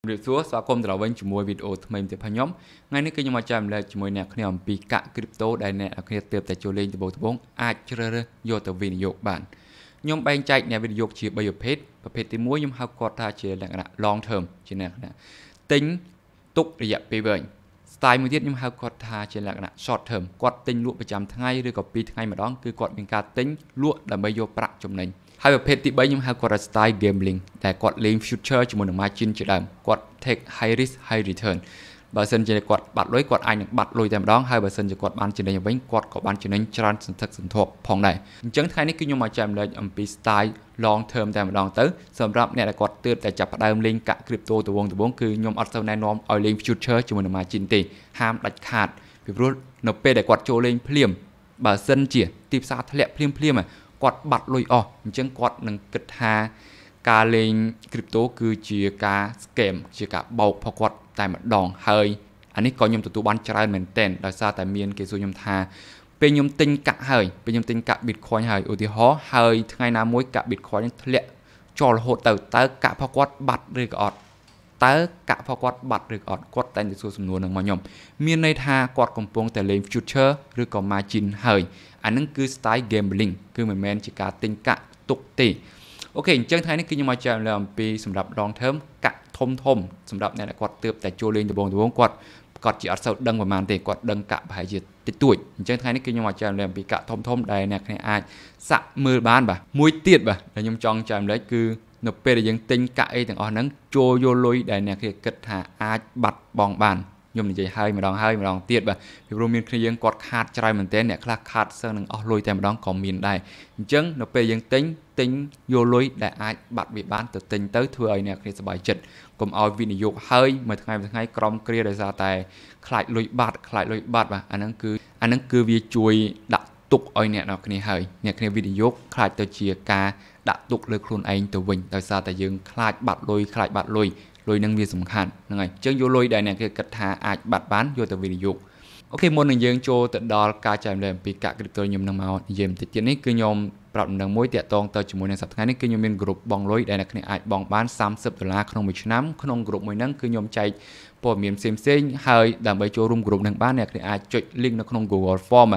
ជំរាបសួរស្វាគមន៍ត្រឡប់វិញជាមួយវីដេអូថ្មីទៀតផងខ្ញុំថ្ងៃនេះគឺខ្ញុំមកចែករំលែកជាមួយអ្នកគ្នាអំពីកាក់គ្រីបតូដែលអ្នកគ្នាទើបតែចូលលេងដំបូងដំបូងអាចជ្រើសរើសយកទៅវិនិយោគបានខ្ញុំបែងចែកអ្នកវិនិយោគជា3ប្រភេទប្រភេទទី1ខ្ញុំហៅគាត់ថាជាលក្ខណៈ long term ជាលក្ខណៈទិញទុករយៈពេលវែងស្ទាយមួយទៀតខ្ញុំហៅគាត់ថាជាលក្ខណៈ short term គាត់ទិញលក់ប្រចាំថ្ងៃឬក៏2ថ្ងៃម្ដងគឺគាត់មានការទិញលក់ដើម្បីយកប្រាក់ចំណេញហើយប្រភេទទី3ខ្ញុំហៅគាត់ថា style gambling ដែលគាត់លេង future ជាមួយនឹង margin ជាដើមគាត់ take high risk high return បើសិនជាគាត់បាត់លុយគាត់អាចនឹងបាត់លុយតែម្ដងហើយបើសិនជាគាត់បានចំណេញវិញគាត់ក៏បានចំណេញច្រើនសន្ធឹកសន្ធាប់ផងដែរអញ្ចឹងថ្ងៃនេះគឺខ្ញុំមកចែករំលែកអំពី style long term តែម្ដងទៅសម្រាប់អ្នកដែលគាត់ទើបតែចាប់ផ្ដើមលេងកាក់ crypto ទៅវងទៅវងគឺខ្ញុំអត់សូវណែនាំឲ្យលេង future ជាមួយនឹង margin ទេហាមដាច់ខាតពីព្រោះនៅពេលដែលគាត់ចូលលេងភ្លាមបើសិនជាទីផ្សារធ្លាក់ភ្លាមភ្លាមគាត់បាត់លុយអស់អញ្ចឹងគាត់នឹងគិតថាការលេង crypto គឺជាការ scam ជាការបោកផងគាត់តែម្ដងហើយអានេះក៏ខ្ញុំទទួលបានច្រើនមែនទែនដោយសារតែមានគេសួរខ្ញុំថាពេលខ្ញុំទិញកាក់ហើយពេលខ្ញុំទិញកាក់ Bitcoin ហើយឧទាហរណ៍ហើយថ្ងៃណាមួយកាក់ Bitcoin នឹងធ្លាក់ចោលរហូតទៅតើកាក់ផោះគាត់បាត់ឬក៏អត់តើកាក់ផោះគាត់បាត់ឬក៏អត់គាត់តែងតែសួរសំណួរនឹងមកខ្ញុំមានន័យថាគាត់កំពុងតែលេង future ឬក៏ margin ហើយអានឹងគឺ style gambling គឺមិនមែនជាការទិញកាក់ទុកទេអូខេអញ្ចឹងថ្ងៃនេះគឺខ្ញុំមកចែករំលែកអំពីសម្រាប់ long term ធំធំសម្រាប់អ្នកដែលគាត់ទើបតែចូលលេងដំបងដំបងគាត់គាត់ជាអត់សូវដឹងប្រហែលទេគាត់ដឹងកាក់ប្រហែលជាតិចតួចអញ្ចឹងថ្ងៃនេះគឺខ្ញុំអាចចែករំលែកអំពីកាក់ធំធំដែលអ្នកគ្នាអាចសាក់មើលបានបាទមួយទៀតបាទដែលខ្ញុំចង់ចែករំលែកគឺនៅពេលដែលយើងទិញកាក់អីទាំងអស់ហ្នឹងចូលយកលុយដែលអ្នកគ្នាគិតថាអាចបាត់បង់បានខ្ញុំនិយាយហើយម្ដងហើយម្ដងទៀតបាទពីព្រោះមានគ្នាយើងគាត់ខាតច្រើនមែនទែនអ្នកខ្លះខាតសឹងនឹងអស់លុយតែម្ដងក៏មានដែរអញ្ចឹងនៅពេលយើងទិញទិញយកលុយដែលអាចបាត់វាបានទៅទិញទៅធ្វើឲ្យអ្នកគ្នាសប្បាយចិត្តកុំឲ្យវិនិយោគហើយមួយថ្ងៃមួយថ្ងៃក្រុមគ្រាដោយសារតែខ្លាចលុយបាត់ខ្លាចលុយបាត់បាទអាហ្នឹងគឺអាហ្នឹងគឺវាជួយដាក់ទុកឲ្យអ្នកនរគ្នាហើយអ្នកគ្នាវិនិយោគខ្លាចទៅជាការដាក់ទុកលើខ្លួនឯងទៅវិញដោយសារតែយើងខ្លាច បាត់លុយខ្លាចបាត់លុយលុយនឹងវាសំខាន់ហ្នឹងហើយអញ្ចឹងយកលុយដែលអ្នកគេគិតថាអាច បាត់បានយកទៅវិនិយោគអូខេមុននឹងយើងចូលទៅដល់ការចែករំលែកអំពីកាក់ crypto ខ្ញុំនឹងមកនិយាយបន្តិចទៀតនេះគឺខ្ញុំប្រាប់ដំណឹងមួយតាក់ទងទៅជាមួយនឹងសប្តាហ៍នេះគឺខ្ញុំមានក្រុមបងលុយដែលអ្នកគ្នាអាចបងបាន30ដុល្លារក្នុងមួយឆ្នាំក្នុងក្រុមមួយហ្នឹងគឺខ្ញុំចែកព័ត៌មានផ្សេងៗហើយដើម្បីចូលរួមក្រុមនឹងបានអ្នកគ្នាអាចចុច link នៅក្នុង Google Form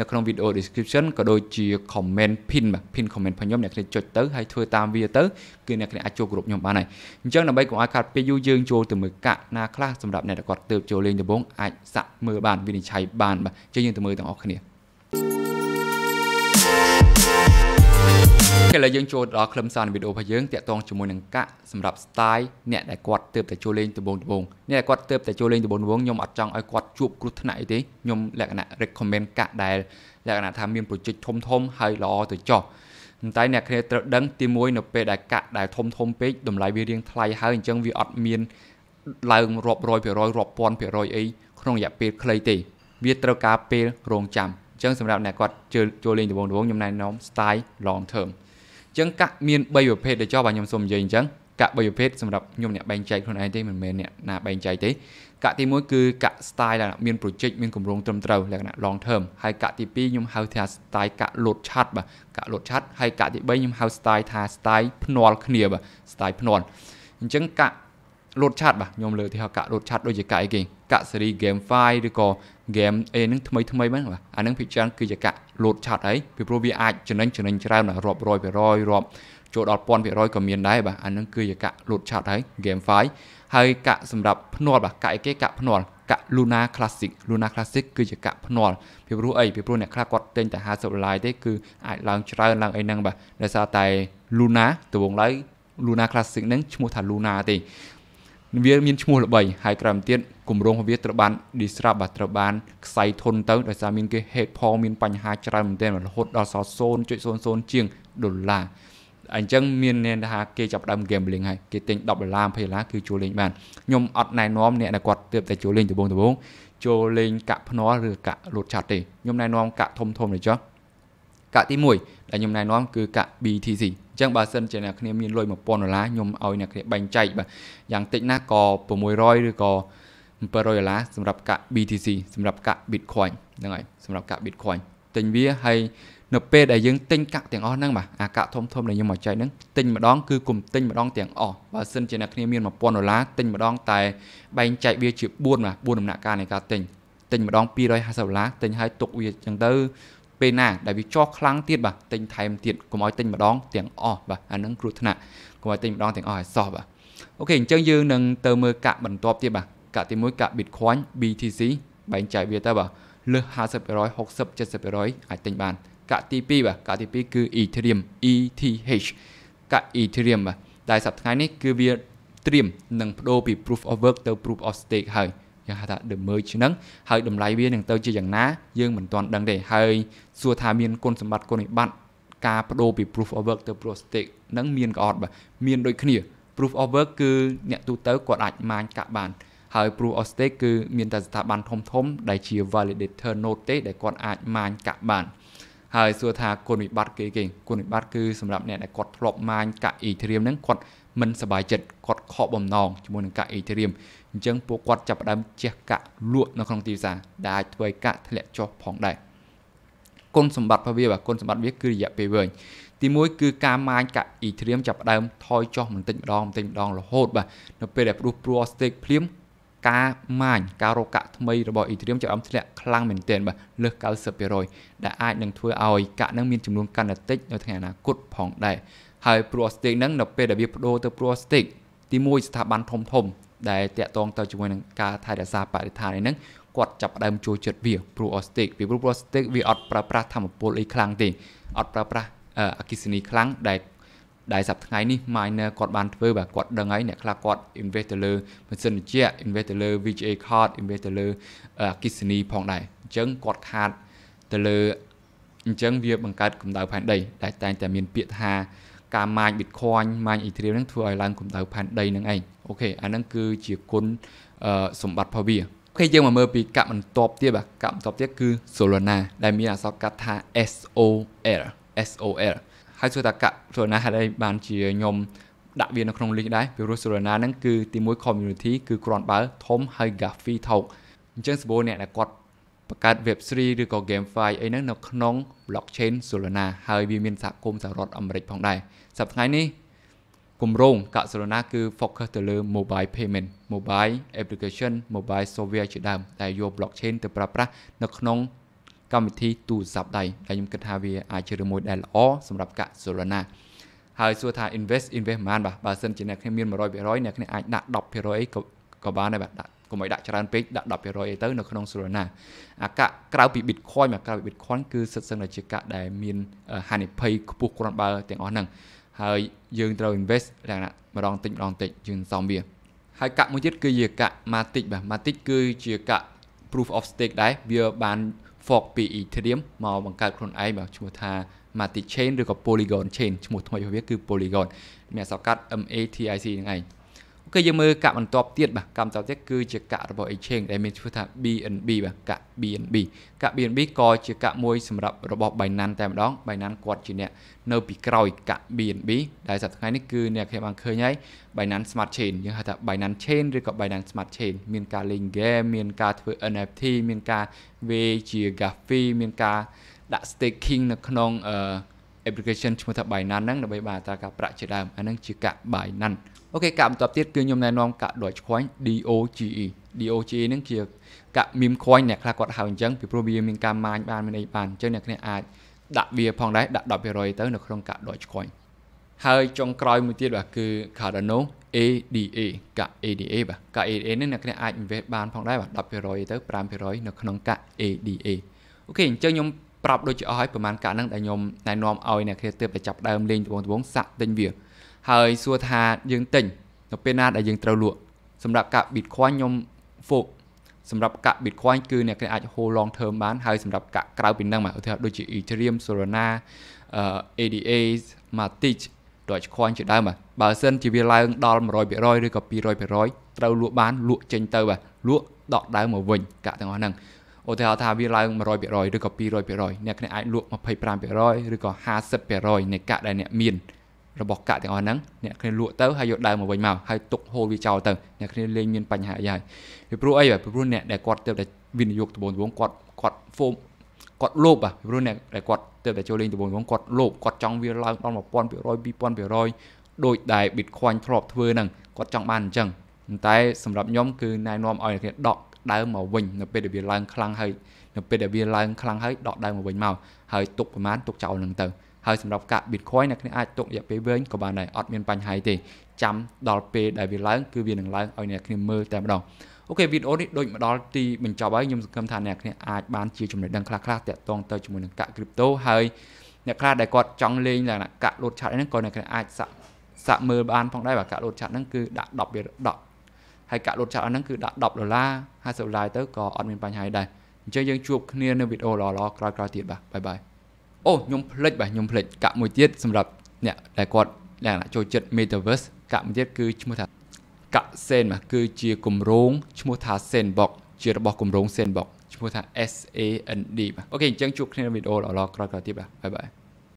នៅក្នុង video description ក៏ដូចជា comment pin បាទ pin comment របស់ខ្ញុំអ្នកគ្នាចុចទៅហើយធ្វើតាមវាទៅគឺអ្នកគ្នាអាចចូលក្រុមខ្ញុំបានហើយអញ្ចឹងដើម្បីកុំឲ្យខាត់ពេលយូរយើងចូលទៅមើលកាក់ណាខ្លះសម្រាប់អ្នកដែលគាត់ទើបចូលលេងដំបូងអាចសាក់មើលបានវិនិច្ឆ័យបានបាទអញ្ចឹងយើងទៅមើលទាំងអស់គ្នាឥឡូវយើងចូលដល់ខ្លឹមសារនៃវីដេអូរបស់យើងតាក់ទងជាមួយនឹងកាក់សម្រាប់ style អ្នកដែលគាត់ទើបតែចូលលេងដំបូងដំបូងអ្នកដែលគាត់ទើបតែចូលលេងដំបូងដំបូងខ្ញុំអត់ចង់ឲ្យគាត់ជួបគ្រោះថ្នាក់អីទេខ្ញុំលក្ខណៈ recommend កាក់ដែលលក្ខណៈថាមាន project ធំធំហើយល្អទៅចោះប៉ុន្តែអ្នកគ្នាត្រូវដឹងទីមួយនៅពេលដែលកាក់ដែលធំធំពេកតម្លៃវារៀងថ្លៃហើយអញ្ចឹងវាអត់មានឡើងរាប់រយភាគរយរាប់ពាន់ភាគរយអីក្នុងរយៈពេលខ្លីទេវាត្រូវការពេលរងចាំអញ្ចឹងសម្រាប់អ្នកគាត់ចូលលេងដំបូងដំបូងខ្ញុំណែនាំ style long term ចឹងកាក់មាន3ប្រភេទដែលចោះបាទខ្ញុំសូមនិយាយអញ្ចឹងកាក់3ប្រភេទសម្រាប់ខ្ញុំអ្នកបែងចែកខ្លួនឯងទេមិនមែនអ្នកណាបែងចែកទេកាក់ទី1គឺកាក់ style ដែលមាន project មានគម្រោងត្រឹមត្រូវលក្ខណៈ long term ហើយកាក់ទី2ខ្ញុំហៅថា style កាក់លោតឆាត់បាទកាក់លោតឆាត់ហើយកាក់ទី3ខ្ញុំហៅ style ថា style ភ្នាល់គ្នាបាទ style ភ្នាល់អញ្ចឹងកាក់លោតឆាតបាទខ្ញុំលើទីហៅកាក់លោតឆាតដូចជាកាក់អីគេកាក់ស៊េរី game file ឬក៏ game A ហ្នឹងថ្មីថ្មីហ្នឹងបាទអាហ្នឹងភាគច្រើនគឺជាកាក់លោតឆាតអីពីព្រោះវាអាចចំណេញចំណេញច្រើនរាប់រយពីរយរាប់ចូលដល់ពាន់ពីរយក៏មានដែរបាទអាហ្នឹងគឺជាកាក់លោតឆាតហើយ game file ហើយកាក់សម្រាប់ភ្នាល់បាទកាក់អីគេកាក់ភ្នាល់កាក់ Luna Classic Luna Classic គឺជាកាក់ភ្នាល់ពីព្រោះអីពីព្រោះអ្នកខ្លះគាត់ទិញតែ50ដុល្លារទេគឺអាចឡើងច្រើនឡើងអីហ្នឹងបាទដោយសារតែ Luna តវងឡើយ Luna Classic ហ្នឹងឈ្មោះថា Luna ទេវាមានឈ្មោះល្បីហើយក្រោយមកទៀតគម្រោងរបស់វាត្រូវបាន disrupt បាទត្រូវបានខ្សែធនទៅដោយសារមាន គេ hate paul មានបញ្ហាច្រើនមែនទែនរហូតដល់សល់0.00ជាងដុល្លារអញ្ចឹងមានអ្នកថាគេចាប់ដើម gambling ហើយគេទិញ10ដុល្លារ20ដុល្លារគឺចូលលេងបានខ្ញុំអត់ណែនាំអ្នកដែលគាត់ទើបតែចូលលេងដំបូងដំបូងចូលលេងកាក់ភ្នាល់ឬកាក់លូតឆាត់ទេខ្ញុំណែនាំកាក់ធំធំទេចុះកាក់ទី1ដែលខ្ញុំណែនាំគឺកាក់ BTC អញ្ចឹងបើសិនជាអ្នកគ្នាមានលុយ1000ដុល្លារខ្ញុំឲ្យអ្នកគ្នាបែងចែកបាទយ៉ាងតិចណាស់ក៏600ឬក៏700ដុល្លារសម្រាប់កាក់ BTC សម្រាប់កាក់ Bitcoin ហ្នឹងហើយសម្រាប់កាក់ Bitcoin ទិញវាហើយនៅពេលដែលយើងទិញកាក់ទាំងអស់ហ្នឹងបាទអាកាក់ធំធំដែលខ្ញុំមកចែកហ្នឹងទិញម្ដងគឺគុំទិញម្ដងទាំងអស់បើសិនជាអ្នកគ្នាមាន1000ដុល្លារទិញម្ដងតែបែងចែកវាជា4បាទ4ដំណាក់កាលនៃការទិញទិញម្ដង250ដុល្លារទិញហើយទុកវាចឹងទៅពេលណាដែលវាចោះខ្លាំងទៀតបាទទិញថែមទៀតកុំឲ្យទិញម្ដងទាំងអស់បាទអានឹងគ្រោះថ្នាក់កុំឲ្យទិញម្ដងទាំងអស់ឲ្យសោះបាទអូខេអញ្ចឹងយើងនឹងទៅមើលកាក់បន្ទាប់ទៀតបាទកាក់ទី1កាក់ Bitcoin BTC បែងចែកវាទៅបាទលើស50% 60 70%អាចទិញបាន កាក់ទី2បាទកាក់ទី2គឺ Ethereum ETH កាក់ Ethereum បាទដែលសប្តាហ៍នេះគឺវាត្រៀមនឹងបដូរពី proof of work ទៅ proof of stake ហើយយើងហៅថា the merge ហ្នឹងហើយតម្លៃវានឹងទៅជាយ៉ាងណាយើងមិនទាន់ដឹងទេហើយសួរថាមានគុណសម្បត្តិគុណវិបត្តិការបដូរពី proof of work ទៅ proof stake ហ្នឹងមានក៏អត់បាទមានដូចគ្នា proof of work គឺអ្នកទូទៅគាត់អាចម៉ាញកាក់បាន ហើយ proof of stake គឺមានតែស្ថាប័នធំធំដែលជា validator node ទេ ដែលគាត់អាចម៉ាញកាក់បានហើយសួរថាគុណវិបត្តិគេគេគុណវិបត្តិគឺសម្រាប់អ្នកដែលគាត់ធ្លាប់ម៉ាញកាក់ Ethereum ហ្នឹងគាត់មិនសบายចិត្តគាត់ខកបំណងជាមួយនឹងកាក់អេធីរៀមអញ្ចឹងពួកគាត់ចាប់ផ្ដើមជះកាក់លក់នៅក្នុងទីផ្សារដែលអាចធ្វើឲ្យកាក់ធ្លាក់ចុះផងដែរគុណសម្បត្តិរបស់វាបាទគុណសម្បត្តិវាគឺរយៈពេលវែងទី1គឺការម៉ាញកាក់អ៊ីធ្រៀមចាប់ផ្ដើមថយចុះបន្តិចម្ដងបន្តិចម្ដងរហូត បាទនៅពេលដែលព្រោះព្រួស្ទេកភ្លាមការម៉ាញការរកកាក់ថ្មីរបស់អ៊ីធ្រៀមចាប់ផ្ដើមធ្លាក់ខ្លាំងមែនទែនបាទលើស90%ដែលអាចនឹងធ្វើឲ្យកាក់នឹងមានចំនួនកាន់តែតិចនៅ ថ្ងៃអនាគតផងដែរហើយព្រួស្ទិកហ្នឹងនៅពេលដែលវាបដូរទៅព្រួស្ទិកទី1ស្ថាប័នធំធំដែលតាក់ទងទៅជាមួយនឹងការថែរក្សាបរិស្ថាននេះហ្នឹងគាត់ចាប់ផ្ដើមចូលចិត្តវាព្រួស្ទិកពីព្រោះព្រួស្ទិកវាអត់ប្រើប្រាស់ធម្មពលអីខ្លាំងទេអត់ប្រើប្រាស់អគិសនីខ្លាំងដែលដែលសប្តាហ៍នេះ miner គាត់បានធ្វើបាទគាត់ដឹងហើយអ្នកខ្លះគាត់ invest ទៅលើម៉ាស៊ីនត្រជាក់ invest ទៅលើ VGA card invest ទៅលើអគិសនីផងដែរអញ្ចឹងគាត់ខាតទៅលើអញ្ចឹងវាបង្កើតកម្ដៅផែនដី ដែលតែងតែមានពាក្យថាការម៉ាញ Bitcoin ម៉ាញ Ethereum ហ្នឹងធ្វើឲ្យឡើងកម្ដៅផែនដីហ្នឹងឯងអូខេអាហ្នឹងគឺជាគុណសម្បត្តិរបស់វាអូខេយើងមកមើលពីកាប់បន្ទាប់ទៀតបាទកាប់បន្ទាប់ទៀតគឺ Solana ដែលមានអក្សរកាត់ថា SOL SOL ហើយសួរថាកាប់ Solana ហេតុអីបានជាខ្ញុំដាក់វានៅក្នុង link ដែរពីព្រោះ Solana ហ្នឹងគឺទីមួយ community គឺគ្រាន់បើធំហើយ Gafi ថោកអញ្ចឹងសម្បូរអ្នកដែលគាត់បង្កើត web series ឬក៏ game file អីហ្នឹងនៅក្នុង blockchain Solana ហើយវាមានសហគមន៍សហរដ្ឋអាមេរិកផងដែរសប្តាហ៍នេះគម្រោងកាក់ Solana គឺ focus ទៅលើ mobile payment mobile application mobile software ជាដើមដែលយក blockchain ទៅប្រើប្រាស់នៅក្នុង កម្មវិធីទូរស័ព្ទដៃហើយខ្ញុំគិតថាវាអាចជារឿងមួយដែលល្អសម្រាប់កាក់ Solana ហើយសួរថា invest invest ប៉ុន្មានបាទបើសិនជាអ្នកគ្នាមាន100%អ្នកគ្នាអាចដាក់10%អីក៏ក៏បានដែរបាទដាក់កុំឲ្យដាក់ច្រើនពេកដាក់10%អីទៅនៅក្នុង Solana អាកាក់ក្រៅពី Bitcoin មកក្រៅពី Bitcoin គឺសិតសឹងតែជាកាក់ដែលមានហានិភ័យខ្ពស់គ្រាន់បើទាំងអស់ហ្នឹងហើយយើងត្រូវ invest លក្ខណៈម្ដងតិចម្ដងតិចយើងសំវាហើយកាក់មួយទៀតគឺជាកាក់ Matic បាទ Matic គឺជាកាក់ proof of stake ដែរវាបាន fork ពី Ethereum មកបង្កើតខ្លួនឯងបាទឈ្មោះថា Matic Chain ឬក៏ Polygon Chain ឈ្មោះថ្មីរបស់វាគឺ Polygon មានអក្សរកាត់ MATIC ហ្នឹងឯងគេយើងមើលកាក់បន្ទាប់ទៀតបាទកាក់បន្ទាប់ទៀតគឺជាកាក់របស់ exchange ដែលមានឈ្មោះថា BNB បាទកាក់ BNB កាក់ BNB ក៏ជាកាក់មួយសម្រាប់របស់ Binance តែម្ដង Binance គាត់ជាអ្នកនៅពីក្រោយកាក់ BNB ដែលសប្ដាហ៍នេះគឺអ្នកខ្ញុំបានឃើញហើយ Binance Smart Chain យើងហៅថា Binance Chain ឬក៏ Binance Smart Chain មានការលេង game មានការធ្វើ NFT មានការវេជា GAFI មានការដាក់ staking នៅក្នុង application ឈ្មោះថា Binance ហ្នឹងដើម្បីបានអត្រាការប្រាក់ជាដើមអាហ្នឹងជាកាក់ Binance អូខេកាក់បន្ទាប់ទៀតគឺខ្ញុំណែនាំកាក់ Deutsche Coin DOGE DOGE ហ្នឹងជាកាក់ meme coin អ្នកខ្លះគាត់ហៅអញ្ចឹងពីព្រោះវាមានការម៉ាញបានមានអីបានអញ្ចឹងអ្នកគ្នាអាចដាក់វាផងដែរដាក់10%ទៅ នៅក្នុងកាក់ Deutsche Coin ហើយចុងក្រោយមួយទៀតបាទគឺ Cardano ADA កាក់ ADA បាទកាក់ ADA នេះអ្នកគ្នាអាច invest បានផងដែរបាទ10%ទៅ5%នៅក្នុងកាក់ ADA អូខេអញ្ចឹងខ្ញុំប្រាប់ដូចជាអស់ហើយប្រហែលកាក់ហ្នឹងដែលខ្ញុំណែនាំឲ្យអ្នកគ្នាទើបតែចាប់ដើមលេងត្បូងត្បូងសាក់ទិញវាហើយសួរថាយើងទិញនៅពេលណាដែលយើងត្រូវលក់ សម្រាប់កាក់ Bitcoin ខ្ញុំ focus សម្រាប់កាក់ Bitcoin គឺអ្នកគេអាច hold long term បាន ហើយសម្រាប់កាក់ក្រៅពីនឹងមកឧទាហរណ៍ដូចជា Ethereum Solana ADA Matic Dogecoin ជាដើមបាទបើសិនជាវាឡើងដល់100%ឬក៏200%ត្រូវលក់បានលក់ចេញទៅបាទលក់ដកដើមមកវិញកាក់ទាំងអស់ហ្នឹងឧទាហរណ៍ថាវាឡើង100%ឬក៏200%អ្នកគ្នាអាចលក់25%ឬក៏50%នៃកាក់ដែលអ្នកមានរបស់កាក់ទាំងអស់ហ្នឹងអ្នកគ្នាលក់ទៅហើយយកដើមមកវិញមកហើយទុកហូរវាចោលទៅអ្នកគ្នាលែងមានបញ្ហាអីហើយពីព្រោះអីពីព្រោះអ្នកដែលគាត់ទៅតែវិនិយោគដំបូងដំបូងគាត់គាត់ហ្វូមគាត់លោភអាព្រោះអ្នកដែលគាត់ទៅតែចូលលេងដំបូងដំបូងគាត់លោភគាត់ចង់វាឡើងដល់1000% 2000%ដោយដែល Bitcoin ធ្លាប់ធ្វើហ្នឹងគាត់ចង់បានអញ្ចឹងប៉ុន្តែសម្រាប់ខ្ញុំគឺណែនាំឲ្យអ្នកគ្នាដកដើមមកវិញនៅពេលដែលវាឡើងខ្លាំងហើយនៅពេលដែលវាឡើងខ្លាំងហើយដកដើមមកវិញមកហើយទុកប្រមាណទុកចោលនឹងទៅហើយសម្រាប់កាក់ Bitcoin អ្នកគ្នាអាចទុករយៈពេលវែងក៏បានដែរអត់មានបញ្ហាទេចាំដល់ពេលដែលវាឡើងគឺវានឹងឡើងឲ្យអ្នកគ្នាមើលតែម្ដងអូខេវីដេអូនេះដូចមកដល់ទីបញ្ចប់ហើយខ្ញុំសង្ឃឹមថាអ្នកគ្នាអាចបានជាចំណេះដឹងខ្លះៗទាក់ទងទៅជាមួយនឹងកាក់ crypto ហើយអ្នកខ្លះដែលគាត់ចង់លេងលក្ខណៈកាក់ load chart ហ្នឹងក៏អ្នកគ្នាអាចសាក់សាក់មើលបានផងដែរបាទកាក់ load chart ហ្នឹងគឺដាក់10 10ហើយកាក់ load chart ហ្នឹងគឺដាក់10ដុល្លារ50ដុល្លារទៅក៏អត់មានបញ្ហាដែរអញ្ចឹងយើងជួបគ្នានៅវីដេអូល្អៗក្រោយៗទៀតបាទបាយបាយអូខ្ញុំភ្លេចបាទខ្ញុំភ្លេចកាក់មួយទៀតសម្រាប់អ្នកដែលគាត់លក្ខណៈចូលចិត្ត Metaverse កាក់មួយទៀតគឺឈ្មោះថាកាក់ Sen បាទគឺជាគម្រោងឈ្មោះថា Sandbox ជារបស់គម្រោង Sandbox ឈ្មោះថា SAND បាទអូខេអញ្ចឹងជួបគ្នានៅវីដេអូដល់ក្រោយៗទៀតបាទបាយបាយ